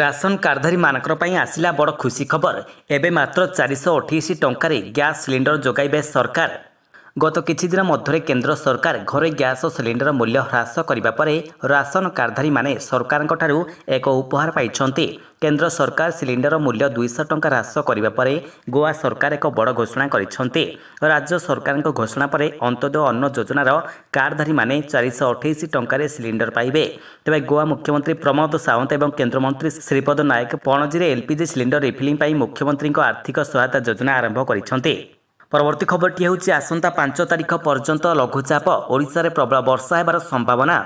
ration କାର୍ଡଧାରୀମାନଙ୍କର ପାଇଁ ଆସିଲା ବଡ଼ ଖୁସି ଖବର ଏବେ ମାତ୍ର ଚାରିଶହ ଅଠେଇଶ ଟଙ୍କାରେ ଗ୍ୟାସ୍ ସିଲିଣ୍ଡର ଯୋଗାଇବେ ସରକାର ଗତ କିଛିଦିନ ମଧ୍ୟରେ କେନ୍ଦ୍ର ସରକାର ଘରୋଇ ଗ୍ୟାସ୍ ସିଲିଣ୍ଡର ମୂଲ୍ୟ ହ୍ରାସ କରିବା ପରେ ରାସନ କାର୍ଡ଼ଧାରୀମାନେ ସରକାରଙ୍କଠାରୁ ଏକ ଉପହାର ପାଇଛନ୍ତି କେନ୍ଦ୍ର ସରକାର ସିଲିଣ୍ଡର ମୂଲ୍ୟ ଦୁଇଶହ ଟଙ୍କା ହ୍ରାସ କରିବା ପରେ ଗୋଆ ସରକାର ଏକ ବଡ଼ ଘୋଷଣା କରିଛନ୍ତି ରାଜ୍ୟ ସରକାରଙ୍କ ଘୋଷଣା ପରେ ଅନ୍ତୋଦୟ ଅନ୍ନ ଯୋଜନାର କାର୍ଡ଼ଧାରୀମାନେ ଚାରିଶହ ଅଠେଇଶ ଟଙ୍କାରେ ସିଲିଣ୍ଡର ପାଇବେ ତେବେ ଗୋଆ ମୁଖ୍ୟମନ୍ତ୍ରୀ ପ୍ରମୋଦ ସାୱନ୍ତ ଏବଂ କେନ୍ଦ୍ରମନ୍ତ୍ରୀ ଶ୍ରୀପଦ ନାୟକ ପଣଜୀରେ ଏଲ୍ପିଜି ସିଲିଣ୍ଡର ରିଫିଲିଂ ପାଇଁ ମୁଖ୍ୟମନ୍ତ୍ରୀଙ୍କ ଆର୍ଥିକ ସହାୟତା ଯୋଜନା ଆରମ୍ଭ କରିଛନ୍ତି ପରବର୍ତ୍ତୀ ଖବରଟି ହେଉଛି ଆସନ୍ତା ପାଞ୍ଚ ତାରିଖ ପର୍ଯ୍ୟନ୍ତ ଲଘୁଚାପ ଓଡ଼ିଶାରେ ପ୍ରବଳ ବର୍ଷା ହେବାର ସମ୍ଭାବନା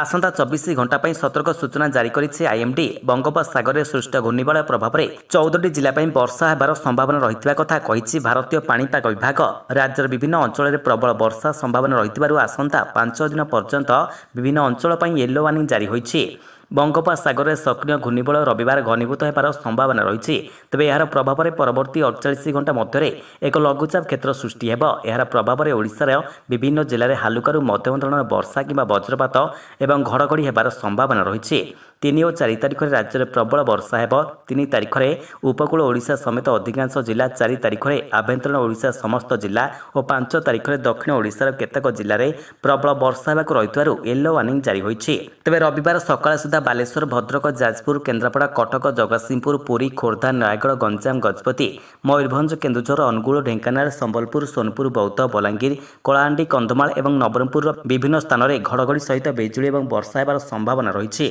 ଆସନ୍ତା ଚବିଶ ଘଣ୍ଟା ପାଇଁ ସତର୍କ ସୂଚନା ଜାରି କରିଛି ଆଇଏମ୍ଡି ବଙ୍ଗୋପସାଗରରେ ସୃଷ୍ଟ ଘୂର୍ଣ୍ଣିବଳୟ ପ୍ରଭାବରେ ଚଉଦଟି ଜିଲ୍ଲା ପାଇଁ ବର୍ଷା ହେବାର ସମ୍ଭାବନା ରହିଥିବା କଥା କହିଛି ଭାରତୀୟ ପାଣିପାଗ ବିଭାଗ ରାଜ୍ୟର ବିଭିନ୍ନ ଅଞ୍ଚଳରେ ପ୍ରବଳ ବର୍ଷା ସମ୍ଭାବନା ରହିଥିବାରୁ ଆସନ୍ତା ପାଞ୍ଚ ଦିନ ପର୍ଯ୍ୟନ୍ତ ବିଭିନ୍ନ ଅଞ୍ଚଳ ପାଇଁ ୟେଲୋ ୱାର୍ଣ୍ଣିଂ ଜାରି ହୋଇଛି ବଙ୍ଗୋପସାଗରରେ ସକ୍ରିୟ ଘୂର୍ଣ୍ଣିବଳ ରବିବାର ଘନୀଭୂତ ହେବାର ସମ୍ଭାବନା ରହିଛି ତେବେ ଏହାର ପ୍ରଭାବରେ ପରବର୍ତ୍ତୀ ଅଡ଼ଚାଳିଶ ଘଣ୍ଟା ମଧ୍ୟରେ ଏକ ଲଘୁଚାପ କ୍ଷେତ୍ର ସୃଷ୍ଟି ହେବ ଏହାର ପ୍ରଭାବରେ ଓଡ଼ିଶାର ବିଭିନ୍ନ ଜିଲ୍ଲାରେ ହାଲୁକାରୁ ମଧ୍ୟମ ଧରଣର ବର୍ଷା କିମ୍ବା ବଜ୍ରପାତ ଏବଂ ଘଡ଼ଘଡ଼ି ହେବାର ସମ୍ଭାବନା ରହିଛି ତିନି ଓ ଚାରି ତାରିଖରେ ରାଜ୍ୟରେ ପ୍ରବଳ ବର୍ଷା ହେବ ତିନି ତାରିଖରେ ଉପକୂଳ ଓଡ଼ିଶା ସମେତ ଅଧିକାଂଶ ଜିଲ୍ଲା ଚାରି ତାରିଖରେ ଆଭ୍ୟନ୍ତରୀଣ ଓଡ଼ିଶା ସମସ୍ତ ଜିଲ୍ଲା ଓ ପାଞ୍ଚ ତାରିଖରେ ଦକ୍ଷିଣ ଓଡ଼ିଶାର କେତେକ ଜିଲ୍ଲାରେ ପ୍ରବଳ ବର୍ଷା ହେବାକୁ ରହିଥିବାରୁ ୟେଲୋ ୱାର୍ଣ୍ଣିଂ ଜାରି ହୋଇଛି ତେବେ ରବିବାର ସକାଳ ସୁଦ୍ଧା ଖୋର୍ଦ୍ଧା ବାଲେଶ୍ୱର ଭଦ୍ରକ ଯାଜପୁର କେନ୍ଦ୍ରାପଡ଼ା କଟକ ଜଗତସିଂହପୁର ପୁରୀ ଖୋର୍ଦ୍ଧା ନୟାଗଡ଼ ଗଞ୍ଜାମ ଗଜପତି ମୟୂରଭଞ୍ଜ କେନ୍ଦୁଝର ଅନୁଗୁଳ ଢେଙ୍କାନାଳ ସମ୍ବଲପୁର ସୋନପୁର ବୌଦ୍ଧ ବଲାଙ୍ଗୀର କଳାହାଣ୍ଡି କନ୍ଧମାଳ ଏବଂ ନବରଙ୍ଗପୁରର ବିଭିନ୍ନ ସ୍ଥାନରେ ଘଡ଼ଘଡ଼ି ସହିତ ବିଜୁଳି ଏବଂ ବର୍ଷା ହେବାର ସମ୍ଭାବନା ରହିଛି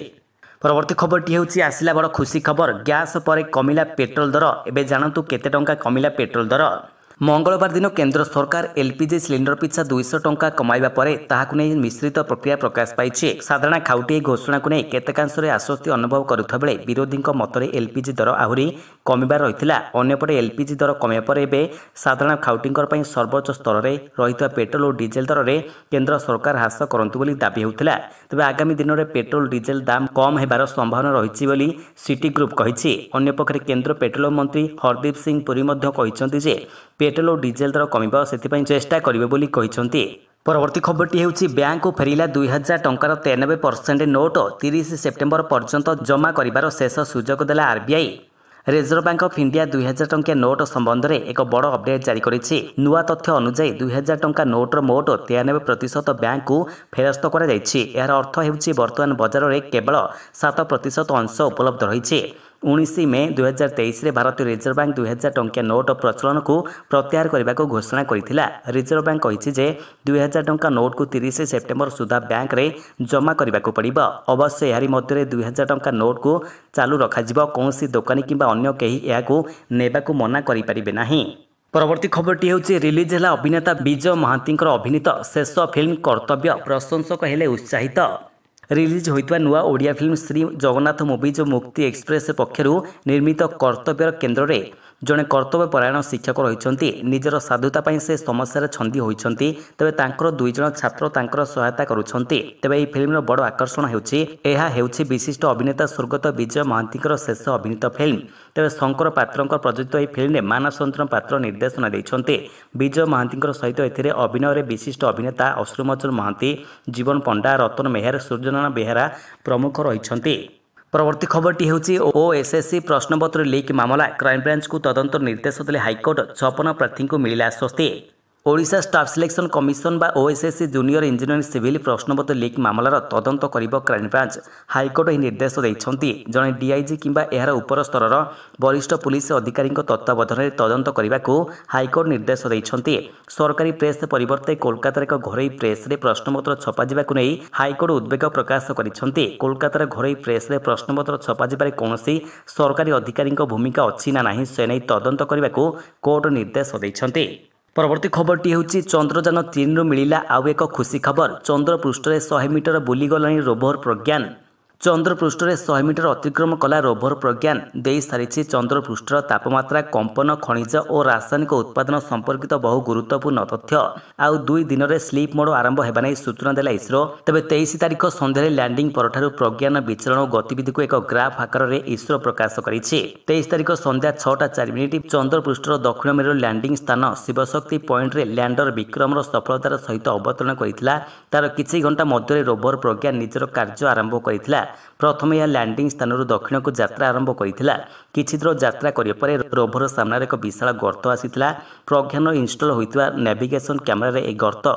ପରବର୍ତ୍ତୀ ଖବରଟି ହେଉଛି ଆସିଲା ବଡ଼ ଖୁସି ଖବର ଗ୍ୟାସ୍ ପରେ କମିଲା ପେଟ୍ରୋଲ ଦର ଏବେ ଜାଣନ୍ତୁ କେତେ ଟଙ୍କା କମିଲା ପେଟ୍ରୋଲ ଦର ମଙ୍ଗଳବାର ଦିନ କେନ୍ଦ୍ର ସରକାର ଏଲ୍ପିଜି ସିଲିଣ୍ଡର ପିଛା ଦୁଇଶହ ଟଙ୍କା କମାଇବା ପରେ ତାହାକୁ ନେଇ ମିଶ୍ରିତ ପ୍ରକ୍ରିୟା ପ୍ରକାଶ ପାଇଛି ସାଧାରଣ ଖାଉଟି ଏହି ଘୋଷଣାକୁ ନେଇ କେତେକାଂଶରେ ଆଶ୍ୱସ୍ତି ଅନୁଭବ କରୁଥିବା ବେଳେ ବିରୋଧୀଙ୍କ ମତରେ ଏଲ୍ପିଜି ଦର ଆହୁରି କମିବାର ରହିଥିଲା ଅନ୍ୟପଟେ ଏଲ୍ପିଜି ଦର କମିବା ପରେ ଏବେ ସାଧାରଣ ଖାଉଟିଙ୍କର ପାଇଁ ସର୍ବୋଚ୍ଚ ସ୍ତରରେ ରହିଥିବା ପେଟ୍ରୋଲ ଓ ଡିଜେଲ ଦରରେ କେନ୍ଦ୍ର ସରକାର ହ୍ରାସ କରନ୍ତୁ ବୋଲି ଦାବି ହେଉଥିଲା ତେବେ ଆଗାମୀ ଦିନରେ ପେଟ୍ରୋଲ ଡିଜେଲ ଦାମ କମ୍ ହେବାର ସମ୍ଭାବନା ରହିଛି ବୋଲି ସିଟି ଗ୍ରୁପ୍ କହିଛି ଅନ୍ୟପକ୍ଷରେ କେନ୍ଦ୍ର ପେଟ୍ରୋଲିୟମ ମନ୍ତ୍ରୀ ହରଦୀପ ସିଂ ପୁରୀ ମଧ୍ୟ କହିଛନ୍ତି ଯେ পেଟ୍ରୋল ଓ ଡିଜେଲ ଦର କମିବ ସେଥିପାଇଁ ଚେଷ୍ଟା କରିବେ ବୋଲି କହିଛନ୍ତି ପରବର୍ତ୍ତୀ ଖବରଟି ହେଉଛି ବ୍ୟାଙ୍କକୁ ଫେରିଲା ଦୁଇ ହଜାର ଟଙ୍କାର ତେୟାନବେ ପରସେଣ୍ଟ ନୋଟ୍ ତିରିଶ ସେପ୍ଟେମ୍ବର ପର୍ଯ୍ୟନ୍ତ ଜମା କରିବାର ଶେଷ ସୁଯୋଗ ଦେଲା RBI Reserve Bank of India ଦୁଇ ହଜାର ଟଙ୍କିଆ ନୋଟ୍ ସମ୍ବନ୍ଧରେ ଏକ ବଡ଼ ଅପଡେଟ୍ ଜାରି କରିଛି ନୂଆ ତଥ୍ୟ ଅନୁଯାୟୀ ଦୁଇ ହଜାର ଟଙ୍କା ନୋଟ୍ର ମୋଟ ତେୟାନବେ ପ୍ରତିଶତ ବ୍ୟାଙ୍କକୁ ଫେରସ୍ତ କରାଯାଇଛି ଏହାର ଅର୍ଥ ହେଉଛି ବର୍ତ୍ତମାନ ବଜାରରେ କେବଳ ସାତ ପ୍ରତିଶତ ଅଂଶ ଉପଲବ୍ଧ ରହିଛି ଉଣେଇଶ ମେ ଦୁଇହଜାର ତେଇଶରେ ଭାରତୀୟ ରିଜର୍ଭ ବ୍ୟାଙ୍କ ଦୁଇହଜାର ଟଙ୍କିଆ ନୋଟ୍ ପ୍ରଚଳନକୁ ପ୍ରତ୍ୟାହାର କରିବାକୁ ଘୋଷଣା କରିଥିଲା ରିଜର୍ଭ ବ୍ୟାଙ୍କ କହିଛି ଯେ ଦୁଇହଜାର ଟଙ୍କା ନୋଟ୍କୁ ତିରିଶ ସେପ୍ଟେମ୍ବର ସୁଦ୍ଧା ବ୍ୟାଙ୍କରେ ଜମା କରିବାକୁ ପଡ଼ିବ ଅବଶ୍ୟ ଏହାରି ମଧ୍ୟରେ ଦୁଇହଜାର ଟଙ୍କା ନୋଟ୍କୁ ଚାଲୁ ରଖାଯିବ କୌଣସି ଦୋକାନୀ କିମ୍ବା ଅନ୍ୟ କେହି ଏହାକୁ ନେବାକୁ ମନା କରିପାରିବେ ନାହିଁ ପରବର୍ତ୍ତୀ ଖବରଟି ହେଉଛି ରିଲିଜ୍ ହେଲା ଅଭିନେତା ବିଜୟ ମହାନ୍ତିଙ୍କର ଅଭିନୀତ ଶେଷ ଫିଲ୍ମ କର୍ତ୍ତବ୍ୟ ପ୍ରଶଂସକ ହେଲେ ଉତ୍ସାହିତ ରିଲିଜ୍ ହୋଇଥିବା ନୂଆ Odia film Shri Jagannath movies Mukti express ପକ୍ଷରୁ ନିର୍ମିତ କର୍ତ୍ତବ୍ୟର କେନ୍ଦ୍ରରେ ଜଣେ କର୍ତ୍ତବ୍ୟ ପରାୟଣ ଶିକ୍ଷକ ରହିଛନ୍ତି ନିଜର ସାଧୁତା ପାଇଁ ସେ ସମସ୍ୟାରେ ଛନ୍ଦି ହୋଇଛନ୍ତି ତେବେ ତାଙ୍କର ଦୁଇ ଜଣ ଛାତ୍ର ତାଙ୍କର ସହାୟତା କରୁଛନ୍ତି ତେବେ ଏହି ଫିଲ୍ମର ବଡ଼ ଆକର୍ଷଣ ହେଉଛି ଏହା ହେଉଛି ବିଶିଷ୍ଟ ଅଭିନେତା ସ୍ୱର୍ଗତ ବିଜୟ ମହାନ୍ତିଙ୍କର ଶେଷ ଅଭିନୀତ ଫିଲ୍ମ ତେବେ ଶଙ୍କର ପାତ୍ରଙ୍କ ପ୍ରଯୋଜିତ ଏହି ଫିଲ୍ମରେ ମାନସନ୍ତ୍ର ପାତ୍ର ନିର୍ଦ୍ଦେଶନା ଦେଇଛନ୍ତି ବିଜୟ ମହାନ୍ତିଙ୍କର ସହିତ ଏଥିରେ ଅଭିନୟରେ ବିଶିଷ୍ଟ ଅଭିନେତା ଅଶ୍ରୁମଚନ ମହାନ୍ତି ଜୀବନ ପଣ୍ଡା ରତନ ମେହେର ସୂର୍ଯ୍ୟନାରାୟଣ ବେହେରା ପ୍ରମୁଖ ରହିଛନ୍ତି प्रवर्ती खबरटी ओएसएसी प्रश्नपत्र लिक ममला क्राइमब्राञ्चको तदन निर्देशले हाइकोर्ट छपन मिलला मिलाश्वस्ति ଓଡ଼ିଶା ଷ୍ଟାଫ୍ ସିଲେକ୍ସନ୍ କମିଶନ୍ ବା ଓଏସ୍ଏସ୍ସି ଜୁନିୟର ଇଞ୍ଜିନିୟରିଂ ସିଭିଲ୍ ପ୍ରଶ୍ନପତ୍ର ଲିକ୍ ମାମଲାର ତଦନ୍ତ କରିବ କ୍ରାଇମ୍ବ୍ରାଞ୍ଚ ହାଇକୋର୍ଟ ଏହି ନିର୍ଦ୍ଦେଶ ଦେଇଛନ୍ତି ଜଣେ ଡିଆଇଜି କିମ୍ବା ଏହାର ଉପର ସ୍ତରର ବରିଷ୍ଠ ପୁଲିସ୍ ଅଧିକାରୀଙ୍କ ତତ୍ତ୍ୱାବଧାନରେ ତଦନ୍ତ କରିବାକୁ ହାଇକୋର୍ଟ ନିର୍ଦ୍ଦେଶ ଦେଇଛନ୍ତି ସରକାରୀ ପ୍ରେସ୍ ପରିବର୍ତ୍ତେ କୋଲକାତାର ଏକ ଘରୋଇ ପ୍ରେସ୍ରେ ପ୍ରଶ୍ନପତ୍ର ଛପାଯିବାକୁ ନେଇ ହାଇକୋର୍ଟ ଉଦ୍ବେଗ ପ୍ରକାଶ କରିଛନ୍ତି କୋଲକାତାର ଘରୋଇ ପ୍ରେସ୍ରେ ପ୍ରଶ୍ନପତ୍ର ଛପାଯିବାରେ କୌଣସି ସରକାରୀ ଅଧିକାରୀଙ୍କ ଭୂମିକା ଅଛି ନା ନାହିଁ ସେ ନେଇ ତଦନ୍ତ କରିବାକୁ କୋର୍ଟ ନିର୍ଦ୍ଦେଶ ଦେଇଛନ୍ତି ପରବର୍ତ୍ତୀ ଖବରଟି ହେଉଛି ଚନ୍ଦ୍ରଯାନ ତିନିରୁ ମିଳିଲା ଆଉ ଏକ ଖୁସି ଖବର ଚନ୍ଦ୍ର ପୃଷ୍ଠରେ ଶହେ ମିଟର ବୁଲିଗଲାଣି ରୋଭର ପ୍ରଜ୍ଞାନ ଚନ୍ଦ୍ରପୃଷ୍ଠରେ ଶହେ ମିଟର ଅତିକ୍ରମ କଲା ରୋଭର ପ୍ରଜ୍ଞାନ ଦେଇସାରିଛି ଚନ୍ଦ୍ରପୃଷ୍ଠର ତାପମାତ୍ରା କମ୍ପନ ଖଣିଜ ଓ ରାସାୟନିକ ଉତ୍ପାଦନ ସମ୍ପର୍କିତ ବହୁ ଗୁରୁତ୍ୱପୂର୍ଣ୍ଣ ତଥ୍ୟ ଆଉ ଦୁଇ ଦିନରେ ସ୍ଲିପ୍ ମୋଡ଼ ଆରମ୍ଭ ହେବା ନେଇ ସୂଚନା ଦେଲା ଇସ୍ରୋ ତେବେ ତେଇଶ ତାରିଖ ସନ୍ଧ୍ୟାରେ ଲ୍ୟାଣ୍ଡିଂ ପରଠାରୁ ପ୍ରଜ୍ଞାନ ବିଚରଣ ଓ ଗତିବିଧିକୁ ଏକ ଗ୍ରାଫ୍ ଆକାରରେ ଇସ୍ରୋ ପ୍ରକାଶ କରିଛି ତେଇଶ ତାରିଖ ସନ୍ଧ୍ୟା ଛଅଟା ଚାରି ମିନିଟ୍ ଚନ୍ଦ୍ରପୃଷ୍ଠର ଦକ୍ଷିଣ ମେରୁ ଲ୍ୟାଣ୍ଡିଂ ସ୍ଥାନ ଶିବଶକ୍ତି ପଏଣ୍ଟରେ ଲ୍ୟାଣ୍ଡର ବିକ୍ରମର ସଫଳତାର ସହିତ ଅବତରଣ କରିଥିଲା ତା'ର କିଛି ଘଣ୍ଟା ମଧ୍ୟରେ ରୋଭର ପ୍ରଜ୍ଞା ନିଜର କାର୍ଯ୍ୟ ଆରମ୍ଭ କରିଥିଲା ଥିଲା ପ୍ରଥମେ ଏହା ଲ୍ୟାଣ୍ଡିଂ ସ୍ଥାନରୁ ଦକ୍ଷିଣକୁ ଯାତ୍ରା ଆରମ୍ଭ କରିଥିଲା କିଛି ଦୂର ଯାତ୍ରା କରିବା ପରେ ରୋଭର ସାମ୍ନାରେ ଏକ ବିଶାଳ ଗର୍ତ୍ତ ଆସିଥିଲା ପ୍ରଜ୍ଞାନ ଇନଷ୍ଟଲ ହୋଇଥିବା ନାଭିଗେସନ୍ କ୍ୟାମେରାରେ ଏହି ଗର୍ତ୍ତ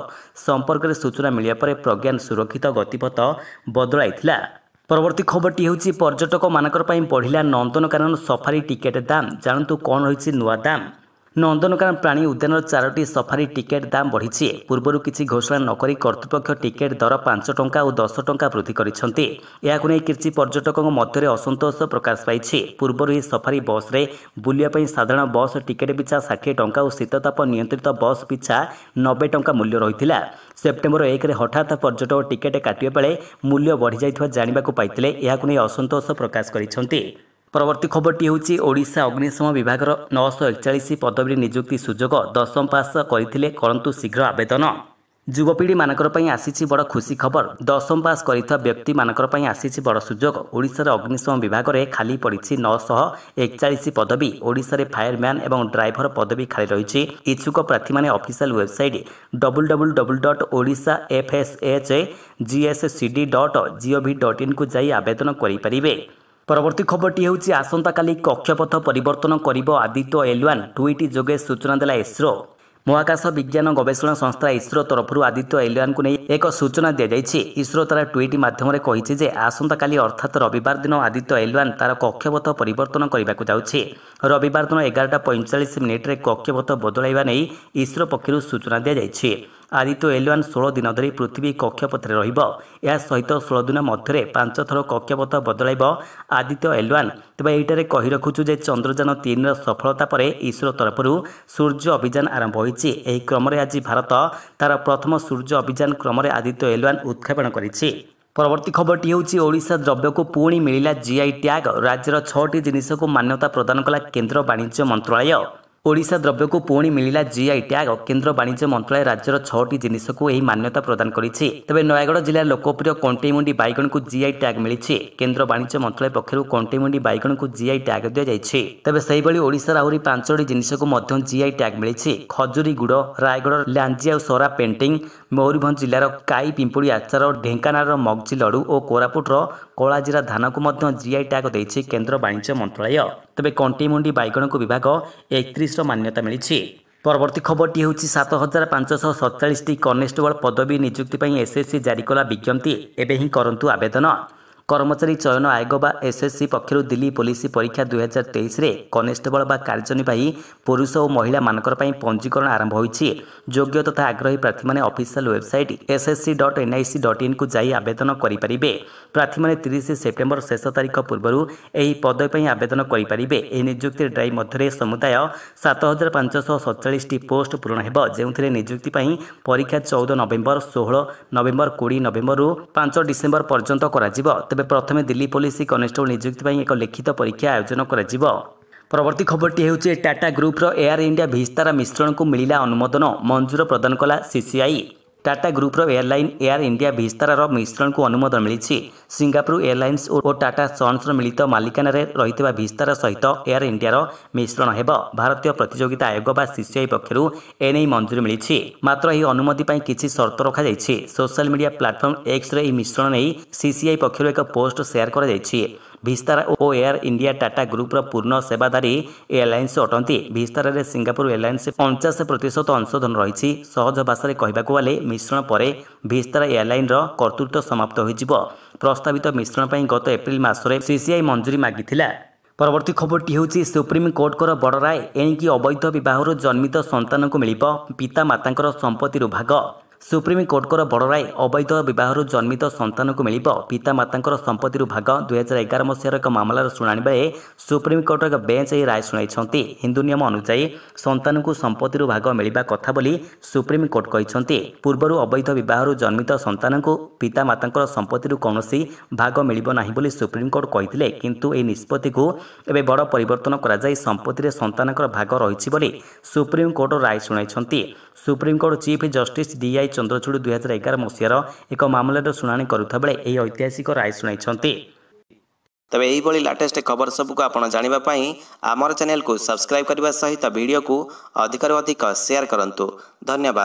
ସମ୍ପର୍କରେ ସୂଚନା ମିଳିବା ପରେ ପ୍ରଜ୍ଞାନ ସୁରକ୍ଷିତ ଗତିପଥ ବଦଳାଇଥିଲା ପରବର୍ତ୍ତୀ ଖବରଟି ହେଉଛି ପର୍ଯ୍ୟଟକମାନଙ୍କର ପାଇଁ ବଢ଼ିଲା ନନ୍ଦନକାନନ ସଫାରୀ ଟିକେଟ୍ ଦାମ୍ ଜାଣନ୍ତୁ କ'ଣ ରହିଛି ନୂଆ ଦାମ୍ ନନ୍ଦନକାନନ ପ୍ରାଣୀ ଉଦ୍ୟାନର ଚାରୋଟି ସଫାରୀ ଟିକେଟ୍ ଦାମ୍ ବଢ଼ିଛି ପୂର୍ବରୁ କିଛି ଘୋଷଣା ନକରି କର୍ତ୍ତୃପକ୍ଷ ଟିକେଟ୍ ଦର ପାଞ୍ଚ ଟଙ୍କା ଓ ଦଶ ଟଙ୍କା ବୃଦ୍ଧି କରିଛନ୍ତି ଏହାକୁ ନେଇ କିଛି ପର୍ଯ୍ୟଟକଙ୍କ ମଧ୍ୟରେ ଅସନ୍ତୋଷ ପ୍ରକାଶ ପାଇଛି ପୂର୍ବରୁ ଏହି ସଫାରୀ ବସ୍ରେ ବୁଲିବା ପାଇଁ ସାଧାରଣ ବସ୍ ଟିକେଟ୍ ପିଛା ଷାଠିଏ ଟଙ୍କା ଓ ଶୀତତାପ ନିୟନ୍ତ୍ରିତ ବସ୍ ପିଛା ନବେ ଟଙ୍କା ମୂଲ୍ୟ ରହିଥିଲା ସେପ୍ଟେମ୍ବର ଏକରେ ହଠାତ୍ ପର୍ଯ୍ୟଟକ ଟିକେଟ୍ କାଟିବା ବେଳେ ମୂଲ୍ୟ ବଢ଼ିଯାଇଥିବା ଜାଣିବାକୁ ପାଇଥିଲେ ଏହାକୁ ନେଇ ଅସନ୍ତୋଷ ପ୍ରକାଶ କରିଛନ୍ତି ପରବର୍ତ୍ତୀ ଖବରଟି ହେଉଛି ଓଡ଼ିଶା ଅଗ୍ନିଶମ ବିଭାଗର ନଅଶହ ଏକଚାଳିଶ ପଦବୀ ନିଯୁକ୍ତି ସୁଯୋଗ ଦଶମ ପାସ କରିଥିଲେ କରନ୍ତୁ ଶୀଘ୍ର ଆବେଦନ ଯୁବପିଢ଼ିମାନଙ୍କର ପାଇଁ ଆସିଛି ବଡ଼ ଖୁସି ଖବର ଦଶମ ପାସ୍ କରିଥିବା ବ୍ୟକ୍ତିମାନଙ୍କର ପାଇଁ ଆସିଛି ବଡ଼ ସୁଯୋଗ ଓଡ଼ିଶାର ଅଗ୍ନିଶମ ବିଭାଗରେ ଖାଲି ପଡ଼ିଛି ନଅଶହ ଏକଚାଳିଶ ପଦବୀ ଓଡ଼ିଶାରେ ଫାୟାରମ୍ୟାନ୍ ଏବଂ ଡ୍ରାଇଭର ପଦବୀ ଖାଲି ରହିଛି ଇଚ୍ଛୁକ ପ୍ରାର୍ଥୀମାନେ official website W W W dot Odisha FSH GSC dot gov dot ଇନ୍କୁ ଯାଇ ଆବେଦନ କରିପାରିବେ ପରବର୍ତ୍ତୀ ଖବରଟି ହେଉଛି ଆସନ୍ତାକାଲି କକ୍ଷପଥ ପରିବର୍ତ୍ତନ କରିବ ଆଦିତ୍ୟ ଏଲୱାନ୍ ଟୁଇଟ୍ ଯୋଗେ ସୂଚନା ଦେଲା ଇସ୍ରୋ ମହାକାଶ ବିଜ୍ଞାନ ଗବେଷଣା ସଂସ୍ଥା ଇସ୍ରୋ ତରଫରୁ ଆଦିତ୍ୟ ଏଲୱାନ୍ଙ୍କୁ ନେଇ ଏକ ସୂଚନା ଦିଆଯାଇଛି ଇସ୍ରୋ ତା'ର ଟୁଇଟ୍ ମାଧ୍ୟମରେ କହିଛି ଯେ ଆସନ୍ତାକାଲି ଅର୍ଥାତ୍ ରବିବାର ଦିନ ଆଦିତ୍ୟ ଏଲୱାନ୍ ତା'ର କକ୍ଷପଥ ପରିବର୍ତ୍ତନ କରିବାକୁ ଯାଉଛି ରବିବାର ଦିନ ଏଗାରଟା ପଇଁଚାଳିଶ ମିନିଟ୍ରେ କକ୍ଷପଥ ବଦଳାଇବା ନେଇ ଇସ୍ରୋ ପକ୍ଷରୁ ସୂଚନା ଦିଆଯାଇଛି ଆଦିତ୍ୟ ଏଲୱାନ୍ ଷୋହଳ ଦିନ ଧରି ପୃଥିବୀ କକ୍ଷପଥରେ ରହିବ ଏହା ସହିତ ଷୋହଳ ଦିନ ମଧ୍ୟରେ ପାଞ୍ଚ ଥର କକ୍ଷପଥ ବଦଳାଇବ ଆଦିତ୍ୟ ଏଲୱାନ୍ ତେବେ ଏଇଟାରେ କହି ରଖୁଛୁ ଯେ ଚନ୍ଦ୍ରଯାନ ତିନିର ସଫଳତା ପରେ ଇସ୍ରୋ ତରଫରୁ ସୂର୍ଯ୍ୟ ଅଭିଯାନ ଆରମ୍ଭ ହୋଇଛି ଏହି କ୍ରମରେ ଆଜି ଭାରତ ତା'ର ପ୍ରଥମ ସୂର୍ଯ୍ୟ ଅଭିଯାନ କ୍ରମରେ ଆଦିତ୍ୟ ଏଲୱାନ୍ ଉତ୍କ୍ଷେପଣ କରିଛି ପରବର୍ତ୍ତୀ ଖବରଟି ହେଉଛି ଓଡ଼ିଶା ଦ୍ରବ୍ୟକୁ ପୁଣି ମିଳିଲା ଜିଆଇ ଟ୍ୟାଗ୍ ରାଜ୍ୟର ଛଅଟି ଜିନିଷକୁ ମାନ୍ୟତା ପ୍ରଦାନ କଲା କେନ୍ଦ୍ର ବାଣିଜ୍ୟ ମନ୍ତ୍ରଣାଳୟ ଓଡ଼ିଶା ଦ୍ରବ୍ୟକୁ ପୁଣି ମିଳିଲା ଜିଆଇ ଟ୍ୟାଗ୍ କେନ୍ଦ୍ର ବାଣିଜ୍ୟ ମନ୍ତ୍ରଣାଳୟ ରାଜ୍ୟର ଛଅଟି ଜିନିଷକୁ ଏହି ମାନ୍ୟତା ପ୍ରଦାନ କରିଛି ତେବେ ନୟାଗଡ଼ ଜିଲ୍ଲାର ଲୋକପ୍ରିୟ କଣ୍ଟେଇମୁଣ୍ଡି ବାଇଗଣକୁ ଜିଆଇ ଟ୍ୟାଗ୍ ମିଳିଛି କେନ୍ଦ୍ର ବାଣିଜ୍ୟ ମନ୍ତ୍ରଣାଳୟ ପକ୍ଷରୁ କଣ୍ଟେଇମୁଣ୍ଡି ବାଇଗଣକୁ ଜିଆଇ ଟ୍ୟାଗ୍ ଦିଆଯାଇଛି ତେବେ ସେହିଭଳି ଓଡ଼ିଶାର ଆହୁରି ପାଞ୍ଚଟି ଜିନିଷକୁ ମଧ୍ୟ ଜିଆଇ ଟ୍ୟାଗ୍ ମିଳିଛି ଖଜୁରୀ ଗୁଡ଼ ରାୟଗଡ଼ର ଲାଞ୍ଜି ଆଉ ସରା ପେଣ୍ଟିଂ ମୟୂରଭଞ୍ଜ ଜିଲ୍ଲାର କାଇ ପିମ୍ପୁଡ଼ି ଆଚାର ଢେଙ୍କାନାଳର ମଗଜି ଲଡ଼ୁ ଓ କୋରାପୁଟର କଳାଜିରା ଧାନକୁ ମଧ୍ୟ ଜିଆଇ ଟ୍ୟାଗ୍ ଦେଇଛି କେନ୍ଦ୍ର ବାଣିଜ୍ୟ ମନ୍ତ୍ରଣାଳୟ ତେବେ କଣ୍ଟେଇମୁଣ୍ଡି ବାଇଗଣକୁ ବିଭାଗ ଏକତିରିଶର ମାନ୍ୟତା ମିଳିଛି ପରବର୍ତ୍ତୀ ଖବରଟି ହେଉଛି ସାତ ହଜାର ପାଞ୍ଚଶହ ସତଚାଳିଶଟି କନେଷ୍ଟବଳ ପଦବୀ ନିଯୁକ୍ତି ପାଇଁ ଏସ୍ଏସ୍ସି ଜାରି କଲା ବିଜ୍ଞପ୍ତି ଏବେ ହିଁ କରନ୍ତୁ ଆବେଦନ କର୍ମଚାରୀ ଚୟନ ଆୟୋଗ ବା ଏସ୍ଏସ୍ସି ପକ୍ଷରୁ ଦିଲ୍ଲୀ ପୋଲିସ ପରୀକ୍ଷା ଦୁଇହଜାର ତେଇଶରେ କନେଷ୍ଟେବଳ ବା କାର୍ଯ୍ୟନିର୍ବାହୀ ପୁରୁଷ ଓ ମହିଳାମାନଙ୍କର ପାଇଁ ପଞ୍ଜୀକରଣ ଆରମ୍ଭ ହୋଇଛି ଯୋଗ୍ୟ ତଥା ଆଗ୍ରହୀ ପ୍ରାର୍ଥୀମାନେ official website SSC dot NIC dot ଇନ୍କୁ ଯାଇ ଆବେଦନ କରିପାରିବେ ପ୍ରାର୍ଥୀମାନେ ତିରିଶ ସେପ୍ଟେମ୍ବର ଶେଷ ତାରିଖ ପୂର୍ବରୁ ଏହି ପଦବୀ ପାଇଁ ଆବେଦନ କରିପାରିବେ ଏହି ନିଯୁକ୍ତି ଡ୍ରାଇଭ୍ ମଧ୍ୟରେ ସମୁଦାୟ ସାତ ହଜାର ପାଞ୍ଚଶହ ସତଚାଳିଶଟି ପୋଷ୍ଟ ପୂରଣ ହେବ ଯେଉଁଥିରେ ନିଯୁକ୍ତି ପାଇଁ ପରୀକ୍ଷା ଚଉଦ ନଭେମ୍ବର ଷୋହଳ ନଭେମ୍ବର କୋଡ଼ିଏ ନଭେମ୍ବରରୁ ପାଞ୍ଚ ଡିସେମ୍ବର ପର୍ଯ୍ୟନ୍ତ କରାଯିବ ప్రథమ దిలీ పాలసీ కానిస్టబుల్ నియుక్త్ బై ఏక లిఖిత పరీక్ష ఆయోజన కరజిబో పర్వర్తి ఖబర్ టి హుచే టాటా గ్రూప్ ర ఎయిర్ ఇండియా విస్తారా మిశ్రణ కు మిలిలా అనుమదన మంజూర్ ప్రదన్ కలా సీసిఐ ଟାଟା ଗ୍ରୁପ୍ର ଏୟାରଲାଇନ୍ ଏୟାର ଇଣ୍ଡିଆ ଭିସ୍ତାରାର ମିଶ୍ରଣକୁ ଅନୁମୋଦନ ମିଳିଛି ସିଙ୍ଗାପୁର ଏୟାରଲାଇନ୍ସ ଓ ଟାଟା ସନ୍ସର ମିଳିତ ମାଲିକାନାରେ ରହିଥିବା ଭିସ୍ତାରା ସହିତ ଏୟାର ଇଣ୍ଡିଆର ମିଶ୍ରଣ ହେବ ଭାରତୀୟ ପ୍ରତିଯୋଗିତା ଆୟୋଗ ବା ସିସିଆଇ ପକ୍ଷରୁ ଏନେଇ ମଞ୍ଜୁରୀ ମିଳିଛି ମାତ୍ର ଏହି ଅନୁମତି ପାଇଁ କିଛି ସର୍ତ୍ତ ରଖାଯାଇଛି ସୋସିଆଲ ମିଡିଆ ପ୍ଲାଟଫର୍ମ ଏକ୍ସରେ ଏହି ମିଶ୍ରଣ ନେଇ ସିସିଆଇ ପକ୍ଷରୁ ଏକ ପୋଷ୍ଟ ସେୟାର କରାଯାଇଛି ଭିସ୍ତାରା ଓ ଏୟାର ଇଣ୍ଡିଆ ଟାଟା ଗ୍ରୁପ୍ର ପୂର୍ଣ୍ଣ ସେବାଧାରୀ ଏୟାରଲାଇନ୍ସ ଅଟନ୍ତି ଭିସ୍ତାରାରେ ସିଙ୍ଗାପୁର ଏୟାରଲାଇନ୍ସ ପଞ୍ଚାଶ ପ୍ରତିଶତ ଅଂଶଧନ ରହିଛି ସହଜ ଭାଷାରେ କହିବାକୁ ଗଲେ ମିଶ୍ରଣ ପରେ ଭିସ୍ତାରା ଏୟାରଲାଇନ୍ର କର୍ତ୍ତୃତ୍ୱ ସମାପ୍ତ ହୋଇଯିବ ପ୍ରସ୍ତାବିତ ମିଶ୍ରଣ ପାଇଁ ଗତ ଏପ୍ରିଲ ମାସରେ ସିସିଆଇ ମଞ୍ଜୁରୀ ମାଗିଥିଲା ପରବର୍ତ୍ତୀ ଖବରଟି ହେଉଛି ସୁପ୍ରିମକୋର୍ଟଙ୍କର ବଡ଼ ରାୟ ଏଣିକି ଅବୈଧ ବିବାହରୁ ଜନ୍ମିତ ସନ୍ତାନକୁ ମିଳିବ ପିତାମାତାଙ୍କର ସମ୍ପତ୍ତିରୁ ଭାଗ ସୁପ୍ରିମକୋର୍ଟଙ୍କର ବଡ଼ ରାୟ ଅବୈଧ ବିବାହରୁ ଜନ୍ମିତ ସନ୍ତାନକୁ ମିଳିବ ପିତାମାତାଙ୍କର ସମ୍ପତ୍ତିରୁ ଭାଗ ଦୁଇହଜାର ଏଗାର ମସିହାର ଏକ ମାମଲାର ଶୁଣାଣି ବେଳେ ସୁପ୍ରିମକୋର୍ଟର ଏକ ବେଞ୍ଚ ଏହି ରାୟ ଶୁଣାଇଛନ୍ତି ହିନ୍ଦୁ ନିୟମ ଅନୁଯାୟୀ ସନ୍ତାନକୁ ସମ୍ପତ୍ତିରୁ ଭାଗ ମିଳିବା କଥା ବୋଲି ସୁପ୍ରିମକୋର୍ଟ କହିଛନ୍ତି ପୂର୍ବରୁ ଅବୈଧ ବିବାହରୁ ଜନ୍ମିତ ସନ୍ତାନକୁ ପିତାମାତାଙ୍କର ସମ୍ପତ୍ତିରୁ କୌଣସି ଭାଗ ମିଳିବ ନାହିଁ ବୋଲି ସୁପ୍ରିମକୋର୍ଟ କହିଥିଲେ କିନ୍ତୁ ଏହି ନିଷ୍ପତ୍ତିକୁ ଏବେ ବଡ଼ ପରିବର୍ତ୍ତନ କରାଯାଇ ସମ୍ପତ୍ତିରେ ସନ୍ତାନଙ୍କର ଭାଗ ରହିଛି ବୋଲି ସୁପ୍ରିମକୋର୍ଟ ରାୟ ଶୁଣାଇଛନ୍ତି supreme court chief justice DY Chandrachud दुई हजार एघार मसहार एक ममल शुना बेला ऐतिहासिक राय शुभ लेटेस्ट खबर सबको आइपुग्नु आम च्याने सब्सक्राइब भिडियो अधिकरु अधिक सेयर धन्यवाद